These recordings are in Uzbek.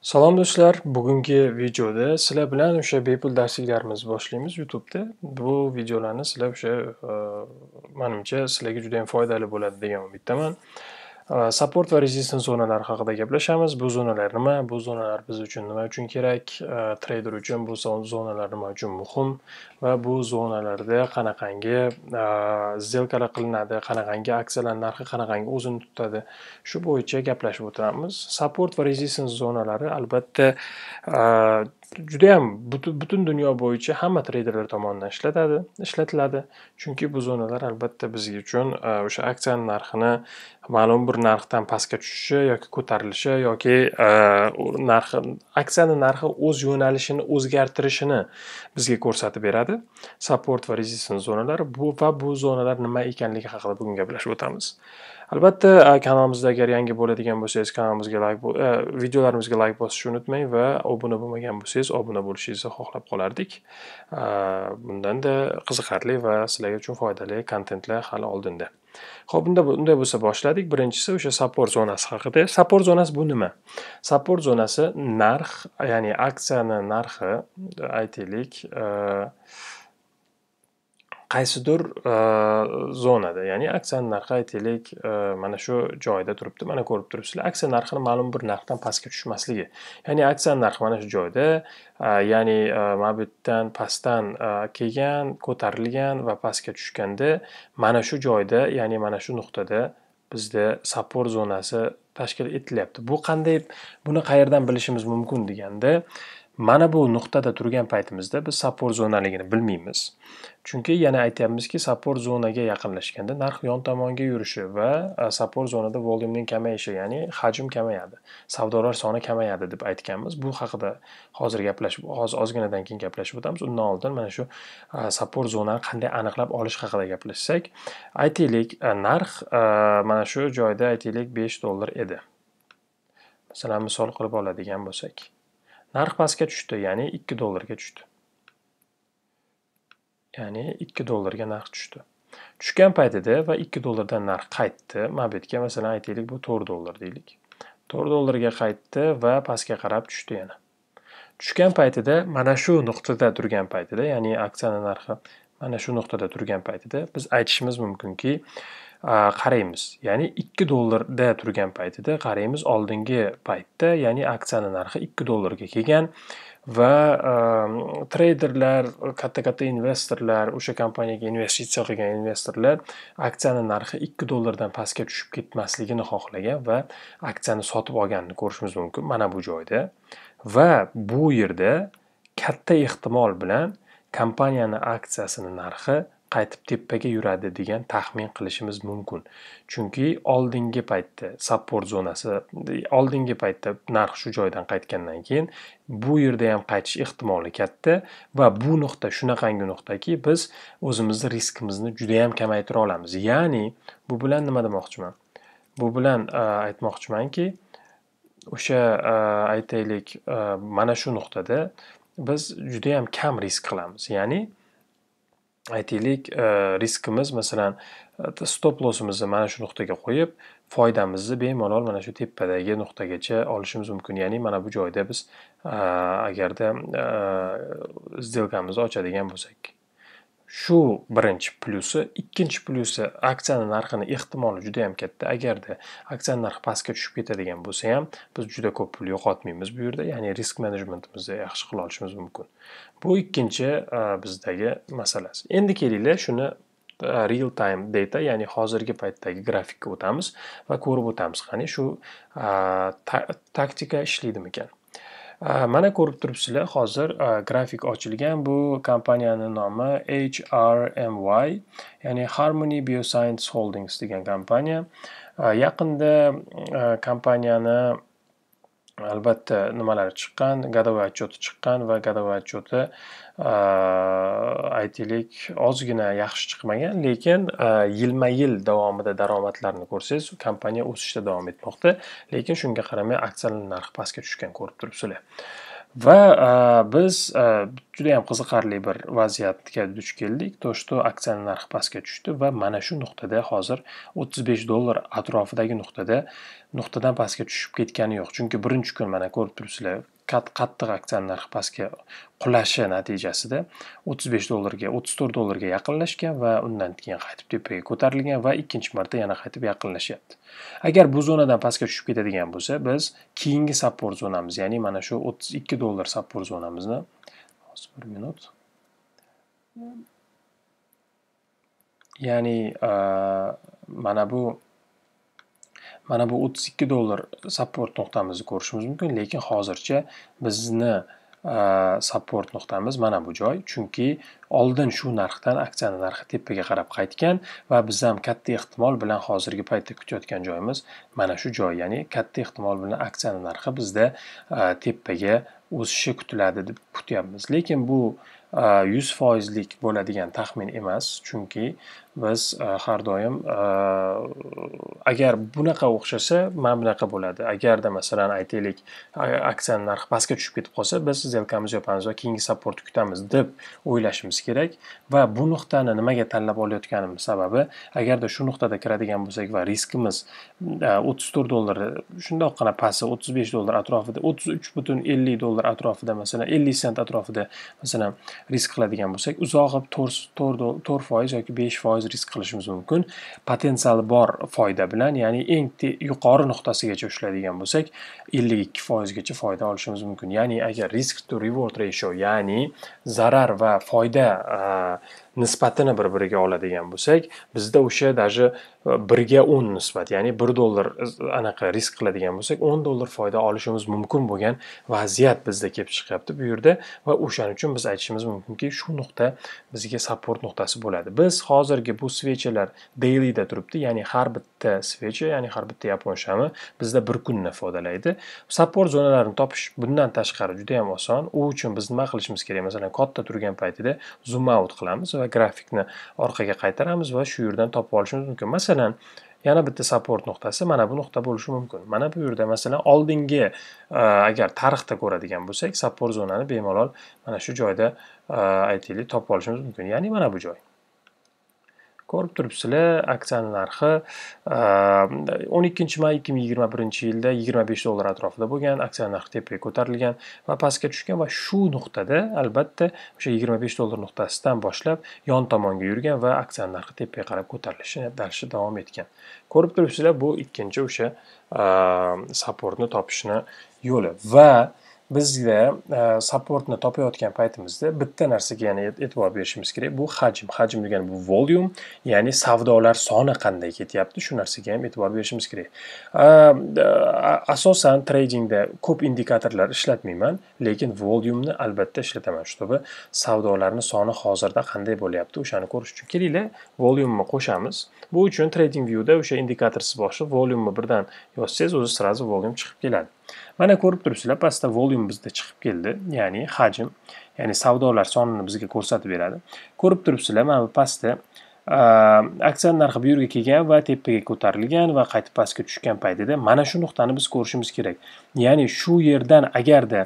Salom do'stlar, bugungi videoda sizlar bilan o'sha bepul darsliklarimizni boshlaymiz YouTube'da. Bu videolarni sizlar o'sha e, manimcha sizlarga juda ham foydali bo'ladi degan umiddaman. Support va resistance zonalari haqida gaplashamiz. Bu zonalar nima? Bu zonalar biz uchun nima uchun kerak? Trader uchun bu zonalar nima uchun muhim va bu zonalarda qanaqangi сделкалар qilinadi, qanaqangi aksiyalar narxi qanaqangi o'zini tutadi. Shu bo'yicha gaplashib o'tiramiz. Support va resistance zonalari albatta juda ham butun dunyo bo'yicha hamma treyderlar tomonidan ishlatadi ishlatiladi chunki bu zonalar albatta biz uchun e, o'sha aksiyani narxini ma'lum bir narxdan pastga tushishi yoki ko'tarilishi yoki e, narxi aksiyani narxi o'z yo'nalishini o'zgartirishini bizga ko'rsatib beradi support va resistance zonalari bu va bu zonalar nima ekanligi haqida bugun gaplashib o'tamiz Albatta, kanalimizda agar yangi bo'ladigan bo'lsangiz, kanalimizga layk videolarimizga layk bosishni unutmang va obuna bo'lmagan bo'lsangiz, obuna bo'lishingizni xohlab qolardik. Bundanda qiziqarli va sizlar uchun foydali kontentlar hali oldinda. Xo'p, unda unday bo'lsa boshladik. Birinchisi o'sha support zonasi haqida. Support zonasi bu nima? Support zonasi narx, ya'ni aksiyani narxi, aytaylik, qaysidir e, zonada ya'ni aksiyani narxi aytaylik e, mana shu joyda turibdi mana ko'rib turibsizlar aksiya narxini ma'lum bir narxdan pastga tushmasligi ya'ni aksiya narxi mana shu joyda e, ya'ni mana bu yerdan pastdan kelgan ko'tarilgan va pastga tushganda mana shu joyda ya'ni mana shu nuqtada bizda sapor zonasi tashkil etilyapti bu qanday buni qayerdan bilishimiz mumkin deganda mana bu nuqtada turgan paytimizda biz support zonaligini bilmaymiz chunki yana aytyapmizki support zonaga yaqinlashganda narx yon tomonga yurishi va e, support zonada volyumning kamayishi ya'ni hajm kamayadi savdolar soni kamayadi deb aytganmiz bu haqida hozir gaplashib hozir ozginadan keyin gaplashib o'tamiz undan oldin mana shu e, support zonani qanday aniqlab olish haqida gaplashsak aytaylik e, narx mana shu joyda aytaylik besh dollar edi masalan misol qilib oladigan bo'lsak narx pastga tushdi ya'ni 2 dollarga tushdi ya'ni 2 dollarga narx tushdi tushgan paytida va 2 dollardan narx qaytdi mabetga masalan aytaylik bu 4 dollar deylik 4 dollarga qaytdi va pastga qarab tushdi yana tushgan paytida mana shu nuqtada turgan paytida ya'ni aksiyani narxi mana shu nuqtada turgan paytida biz aytishimiz mumkinki qaraymiz ya'ni ikki dollarda turgan paytida qaraymiz oldingi paytda ya'ni aksiyani narxi ikki dollarga kelgan va ehm, treyderlar katta katta investorlar o'sha kompaniyaga investitsiya qilgan investorlar aksiyani narxi ikki dollardan pastga tushib ketmasligini xohlagan va aksiyani sotib olganini ko'rishimiz mumkin mana bu joyda va bu yerda katta ehtimol bilan kompaniyani aksiyasini narxi qaytib tepaga yuradi degan taxmin qilishimiz mumkin chunki oldingi paytda support zonasi oldingi paytda narx shu joydan qaytgandan keyin bu yerda ham qaytish ehtimoli katta va bu nuqta shunaqangi nuqtaki biz o'zimizni riskimizni juda yam kamaytira olamiz ya'ni bu bilan nima demoqchiman bu bilan aytmoqchimanki o'sha aytaylik mana shu nuqtada biz juda kam risk qilamiz ya'ni aytaylik e, riskimiz masalan e, stop lossimizni mana shu nuqtaga qo'yib foydamizni bemalol mana shu tepadagi nuqtagacha olishimiz mumkin ya'ni mana bu joyda biz e, agarda sdelkamizni ochadigan bo'lsak shu birinchi plyusi ikkinchi plyusi aksiyani narxini ehtimoli juda yam katta agarda aksiyani narxi pastga tushib ketadigan bo'lsa ham biz juda ko'p pul yo'qotmaymiz bu yerda ya'ni risk menejmentimizni yaxshi qila olishimiz mumkin bu ikkinchi e, bizdagi masalasi endi kelinglar shuni e, real time data ya'ni hozirgi paytdagi grafikka o'tamiz va ko'rib o'tamiz qani shu e, taktika ishlaydimikan Э, mana ko'rib turibsizlar, hozir e, grafik ochilgan. Bu kompaniyaning nomi HRMY, ya'ni Harmony Bioscience Holdings degan kompaniya. E, yaqinda e, kompaniyani albatta nimalar chiqqan годовой отчеti chiqqan va годовой отчеti aytaylik ozgina yaxshi chiqmagan lekin yilma yil davomida daromadlarni ko'rsangiz kompaniya o'sishda davom etmoqda lekin shunga qaramay aksiyalar narxi pastga tushgan ko'rib turibsizlar va biz juda ham qiziqarli bir vaziyatga duch keldik то что aksiyaning narxi pastga tushdi va mana shu nuqtada hozir 35 dollar atrofidagi nuqtada nuqtadan pastga tushib ketgani yo'q chunki birinchi kun mana ko'rib turibsizlar qattiq aksiyani narxi pastga qulashi natijasida 35 dollarga 34 dollarga yaqinlashgan va undan keyin qaytib tepaga ko'tarilgan va ikkinchi marta yana qaytib yaqinlashyapti agar bu zonadan pastga tushib ketadigan bo'lsa biz keyingi support zonamiz ya'ni mana shu 32 dollar support zonamizni hozir bir minut ya'ni mana bu mana bu 32 dollar support nuqtamizni ko'rishimiz mumkin lekin hozircha bizni e, support nuqtamiz mana bu joy chunki oldin shu narxdan aksiyani narxi tepaga qarab qaytgan va biz ham katta ehtimol bilan hozirgi paytda kutayotgan joyimiz mana shu joy ya'ni katta ehtimol bilan aksiyani narxi bizda e, tepaga o'sishi kutiladi deb kutyapmiz lekin bu yuz foizlik bo'ladigan taxmin emas chunki biz har doim agar bunaqa o'xshasa mana bunaqa bo'ladi agarda masalan aytaylik aksiyani narxi pastga tushib ketib qolsa biz zelkamizni yopamiz va keyingi supportni kutamiz deb o'ylashimiz kerak va bu nuqtani nimaga tanlab olayotganim sababi agarda shu nuqtada kiradigan bo'lsak va riskimiz o'ttiz to'rt dollar shundoqqina pasi o'ttiz besh dollar atrofida o'ttiz uch butun ellik dollar dollar atrofida masalan ellik sent atrofida masalan risk qiladigan bo'lsak uzoq to'rt to'rt foiz yoki besh foiz risk qilishimiz mumkin potensiali bor foyda bilan ya'ni eng yuqori nuqtasigacha ushlaydigan bo'lsak ellik ikki foizgacha foyda olishimiz mumkin ya'ni agar risk to reward ratio ya'ni zarar va foyda nisbatini bir biriga oladigan bo'lsak bizda o'sha даже e, birga o'n nisbat ya'ni bir dollar anaqa risk qiladigan bo'lsak o'n dollar foyda olishimiz mumkin bo'lgan vaziyat bizda kelib chiqyapti bu yerda va o'shaning uchun biz aytishimiz mumkinki shu nuqta bizga support nuqtasi bo'ladi biz hozirgi bu svechalar dailyda turibdi ya'ni har bitta svecha ya'ni har bitta yapon shami bizda bir kunni ifodalaydi support zonalarini topish bundan tashqari juda yam oson u uchun biz nima qilishimiz kerak masalan katta turgan paytida zoom out qilamiz va grafikni orqaga qaytaramiz va shu yerdan topib olishimiz mumkin masalan yana bitta support nuqtasi mana bu nuqta bo'lishi mumkin mana bu yerda masalan oldingi e, agar tarixda ko'radigan bo'lsak support zonani bemalol mana shu joyda e, aytaylik topib olishimiz mumkin ya'ni mana bu joy ko'rib turibsizlar aksiyani narxi o'n ikkinchi may ikki ming yigirma birinchi yilda yigirma besh dollar atrofida bo'lgan aksiya narxi tepaga ko'tarilgan va pastga tushgan va shu nuqtada albatta o'sha yigirma besh dollar nuqtasidan boshlab yon tomonga yurgan va aksiya narxi tepaga qarab ko'tarilishi darshi davom etgan ko'rib turibsizlar bu ikkinchi o'sha supportni topishni yo'li va bizda e, supportni topayotgan paytimizda bitta narsaga yana e'tibor berishimiz kerak bu hajm hajm degani bu volume ya'ni savdolar soni qanday ketyapti shu narsaga ham e'tibor berishimiz kerak asosan tradingda ko'p indikatorlar ishlatmayman lekin volyumni albatta ishlataman чтобы savdolarni soni hozirda qanday bo'lyapti o'shani ko'rish uchun kelinglar volyumni qo'shamiz bu uchun trading viewda o'sha indikatorsiz boshqa volyumni birdan yozsangiz o'zi сразу volyum chiqib keladi mana ko'rib turibsizlar pastda volume bizda chiqib keldi ya'ni hajm ya'ni savdolar sonini bizga ko'rsatib beradi ko'rib turibsizlar mana bu pastda aksiya narxi bu yerga kelgan va tepaga ko'tarilgan va qaytib pastga tushgan paytida mana shu nuqtani biz ko'rishimiz kerak ya'ni shu yerdan agarda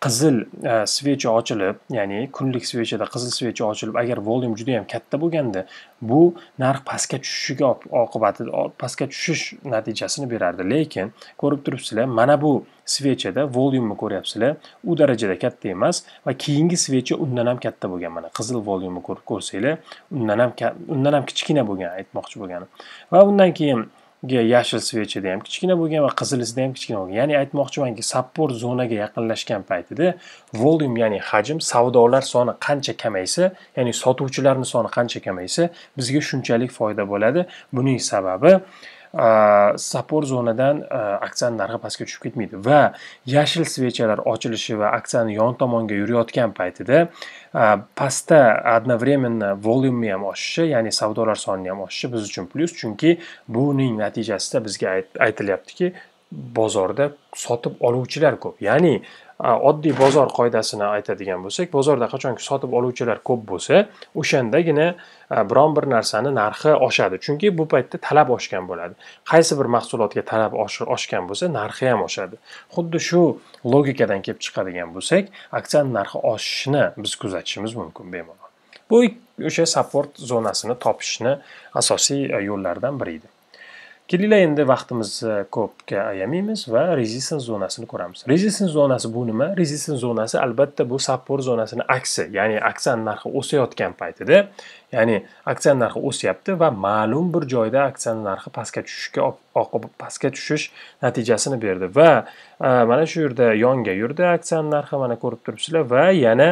qizil e, svecha ochilib ya'ni kunlik svechada qizil svecha ochilib agar volyum juda yam katta bo'lganda bu narx pastga tushishiga oqibati pastga tushish natijasini berardi lekin ko'rib turibsizlar mana bu svechada volyumni ko'ryapsizlar u darajada katta emas va keyingi svecha undan ham katta bo'lgan mana qizil volyumni ko'rsanglar undan ham undan ham kichkina bo'lgan aytmoqchi bo'lganim va undan keyin yashil svetchada ham kichkina bo'lgan va qizilisida ham kichkina bo'lgan ya'ni aytmoqchimanki support zonaga yaqinlashgan paytida volyum ya'ni hajm savdolar soni qancha kamaysa ya'ni sotuvchilarni soni qancha kamaysa bizga shunchalik foyda bo'ladi buning sababi sapor zonadan aksiyani narxi pastga tushib ketmaydi va yashil svechalar ochilishi va aksiyani yon tomonga yurayotgan paytida э, pastda одновременно volyumni ham oshishi ya'ni savdolar sonini ham oshishi biz uchun plyus chunki buning natijasida bizga aytilyaptiki bozorda sotib oluvchilar ko'p ya'ni oddiy bozor qoidasini aytadigan bo'lsak bozorda qachonki sotib oluvchilar ko'p bo'lsa o'shandagina biron bir narsani narxi oshadi chunki bu paytda talab oshgan bo'ladi qaysi bir mahsulotga talab oshgan bo'lsa narxi ham oshadi xuddi shu logikadan kelib chiqadigan bo'lsak aksiyani narxi oshishini biz kuzatishimiz mumkin bemalol bu o'sha support zonasini topishni asosiy yo'llaridan biri edi kelinglar endi vaqtimiz e, ko'pga ayamaymiz va rezistens zonasini ko'ramiz rezistens zonasi bu nima rezistens zonasi albatta bu support zonasini aksi ya'ni aksiya narxi o'sayotgan paytida ya'ni aksiya narxi o'syapti va ma'lum bir joyda aksiya narxi pastga tushishga oqib pastga tushish natijasini berdi va e, mana shu yerda yonga yurdi aksiya narxi mana ko'rib turibsizlar va yana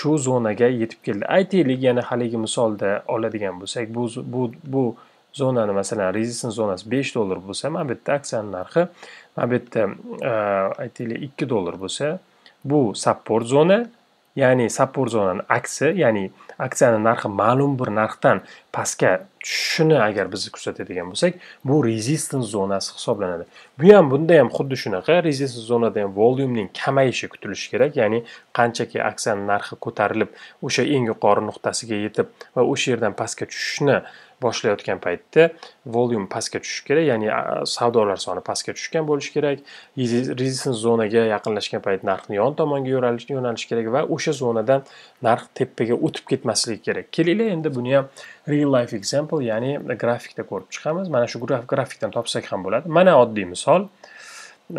shu zonaga yetib keldi aytaylik yana haligi misolda oladigan bo'lsak bu bu bu zonani masalan rezistans zonasi besh dollar bo'lsa mana bu yerda aksiyani narxi mana bu yerda e, aytaylik ikki dollar bo'lsa bu support zona ya'ni support zonani aksi ya'ni aksiyani narxi ma'lum bir narxdan pastga tushishini agar biz kuzatadigan bo'lsak bu rezistens zonasi hisoblanadi bu ham bunda ham xuddi shunaqa rezistens zonada ham volyumning kamayishi kutilishi kerak ya'ni qanchaki aksiyani narxi ko'tarilib o'sha eng yuqori nuqtasiga yetib va o'sha yerdan pastga tushishni boshlayotgan paytda volume pastga tushishi kerak ya'ni savdolar soni pastga tushgan bo'lishi kerak rezistens zonaga yaqinlashgan payt narxni yon tomonga yo'nalish kerak va o'sha zonadan narx tepaga o'tib ketmasligi kerak kelinglar endi buni ham real life example ya'ni grafikda ko'rib chiqamiz mana shu graf grafikdan topsak ham bo'ladi mana oddiy misol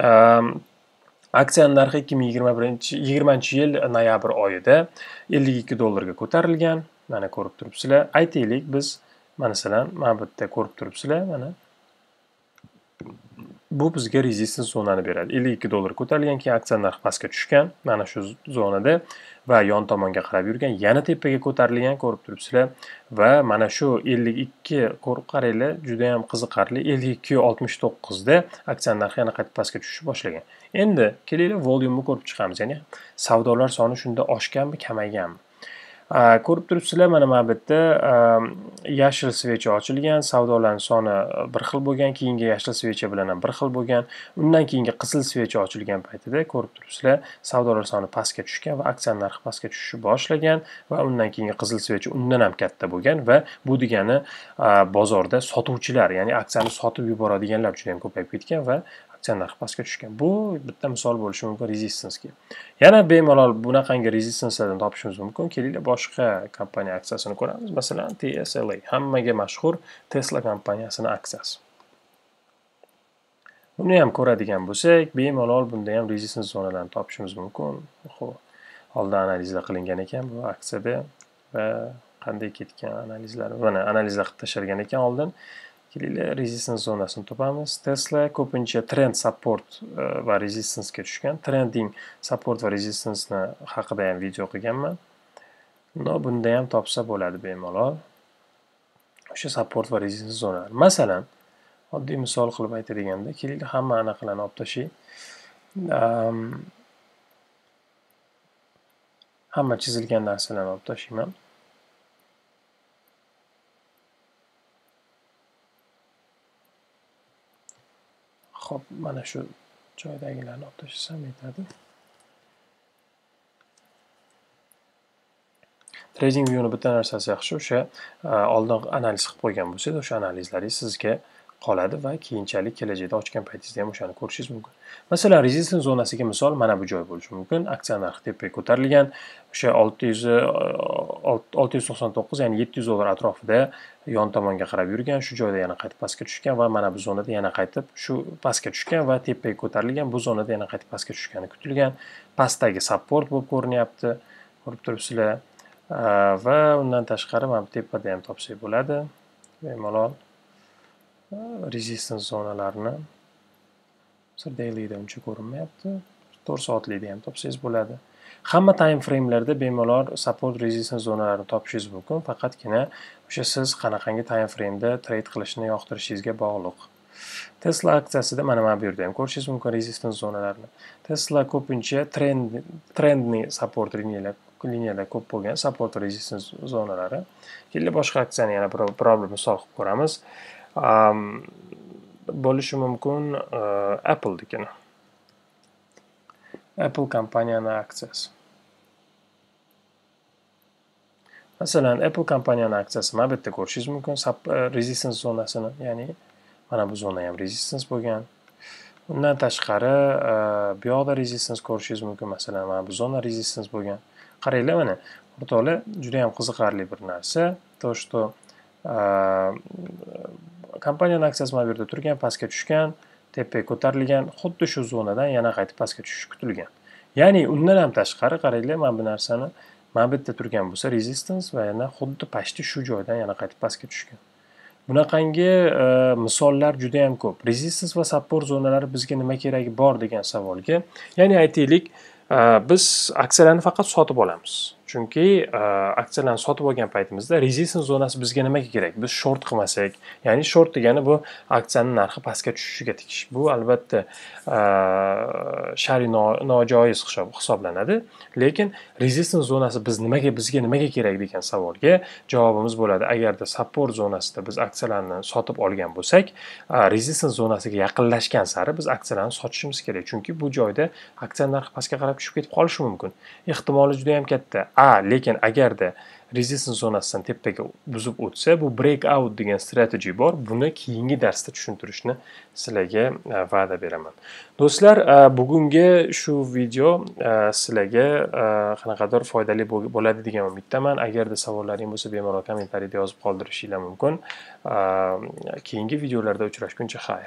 ehm, aksiyani narxi ikki ming yigirma birinchi yigirmanchi yil noyabr oyida ellik ikki dollarga ko'tarilgan mana ko'rib turibsizlar aytaylik biz masalan mana bu yerda ko'rib turibsizlar mana bu bizga rezistans zonani beradi ellik ikki dollar ko'tarilgan keyin aksiya narxi pastga tushgan mana shu zonada va yon tomonga qarab yurgan yana tepaga ko'tarilgan ko'rib turibsizlar va mana shu ellik ikki ko'rib qaranglar judayam qiziqarli ellik ikki oltmish to'qqizda aksiya narxi yana qayta pastga tushishni boshlagan endi kelinglar volyumni ko'rib chiqamiz ya'ni savdolar soni shunda oshganmi kamayganmi ko'rib turibsizlar mana mana bu yerda yashil svecha ochilgan savdolarni soni e, bir xil bo'lgan keyingi yashil svecha bilan ham bir xil bo'lgan undan keyingi qizil svecha ochilgan paytida ko'rib turibsizlar savdolar soni pastga tushgan va aksiya narxi pastga tushishni boshlagan va undan keyingi qizil svecha undan ham katta bo'lgan va bu degani e, bozorda sotuvchilar ya'ni aksiyani sotib yuboradiganlar juda ham ko'payib ketgan va aksiya narxi pastga tushgan bu bitta misol bo'lishi mumkin rezistansga yana bemalol bunaqangi rezistanslardan topishimiz mumkin kelinglar boshqa kompaniya aksiyasini ko'ramiz masalan tsla hammaga mashhur tesla kompaniyasini aksiyasi buni ham ko'radigan bo'lsak bemalol bunda ham rezistans zonalarni topishimiz mumkin oldin analizda qilingan ekan bu aksiyada va qanday ketgan analizlar mana analizlar qilib tashlagan ekan oldin kelinglar resistance zonasini topamiz tesla ko'pincha trend support va resistancega tushgan trending support va resistanceni haqida ham video qilganman no bunda ham topsa bo'ladi bemalol o'sha support va resistance zonalar masalan oddiy misol qilib aytadiganda keling hamma anaqalarni olib tashlaylik hamma chizilgan narsalarni olib tashlayman hop mana shu joydagilarni olib tashlasam yetadi trading viewni bitta narsasi yaxshi o'sha oldin analiz qilib qo'ygan bo'lsangiz o'sha analizlaringiz sizga qoladi va keyinchalik kelajakda ochgan paytingizda ham o'shani ko'rishingiz mumkin masalan rezistens zonasiga misol mana bu joy bo'lishi mumkin aksiya narxi tepaga ko'tarilgan o'sha olti yuz e, olti yuz to'qson to'qqiz ya'ni yetti yuz dollar atrofida yon tomonga qarab yurgan shu joyda yana qaytib pastga tushgan va mana bu zonada yana qaytib shu pastga tushgan va tepaga ko'tarilgan bu zonada yana qaytib pastga tushgani kutilgan pastdagi support bo'lib ko'rinyapti ko'rib turibsizlar va undan tashqari mana bu tepada ham topsak bo'ladi bemalol rezistans zonalarini misol dailida uncha ko'rinmayapti to'rt soatlikda ham topsangiz bo'ladi hamma time framelarda bemalol support resistance zonalarini topishingiz mumkin faqatgina o'sha siz qanaqangi time frameda trade qilishni yoqtirishingizga bog'liq tesla aksiyasida mana mana bu yerda ham ko'rishingiz mumkin resistance zonalarini tesla ko'pincha trend trendni support liniyalar liniyada ko'p bo'lgan support resistance zonalari keyin boshqa aksiyani yana biror bir misol qilib ko'ramiz bo'lishi mumkin uh, appleniki apple kompaniyani aksiyasi masalan apple kompaniyani aksiyasi mana bu yerda ko'rishingiz mumkin uh, resistance zonasini ya'ni mana bu zona ham resistance bo'lgan undan tashqari uh, bu yoqda resistance ko'rishingiz mumkin masalan mana bu zona resistance bo'lgan qaranglar mana o'rtoqlar juda yam qiziqarli bir narsa то что kompaniyani aksiyasi mana bu yerda turgan pastga tushgan tepaga ko'tarilgan xuddi shu zonadan yana qaytib pastga tushishi kutilgan ya'ni undan ham tashqari qaranglar mana bu narsani mana bu yerda turgan bo'lsa resistance va yana xuddi почти shu joydan yana qaytib pastga tushgan bunaqangi e, misollar juda yam ko'p resistance va support zonalari bizga nima keragi bor degan savolga ya'ni aytaylik e, biz aksiyalarni faqat sotib olamiz chunki e, aksiyalarni sotib olgan paytimizda rezistens zonasi bizga nimaga kerak biz short qilmasak ya'ni short degani bu aksiyani narxi pastga tushishiga tegish bu albatta e, shariy nojoiz hisoblanadi lekin rezistens zonasi biz nimaga bizga nimaga kerak degan savolga javobimiz bo'ladi agarda support zonasida biz aksiyalarni sotib olgan bo'lsak e, rezistens zonasiga yaqinlashgan sari biz aksiyalarni sotishimiz kerak chunki bu joyda aksiya narxi pastga qarab tushib ketib qolishi mumkin ehtimoli juda yam katta a lekin agarda resistance zonasidan tepaga buzib o'tsa bu break аут degan стратегия bor buni keyingi darsda tushuntirishni sizlarga e, va'da beraman do'stlar e, bugungi shu video e, sizlarga qanaqadir foydali bo'ladi degan umiddaman agarda savollaring bo'lsa bemalol kommentariyada yozib qoldirishinglar mumkin keyingi videolarda uchrashguncha xayr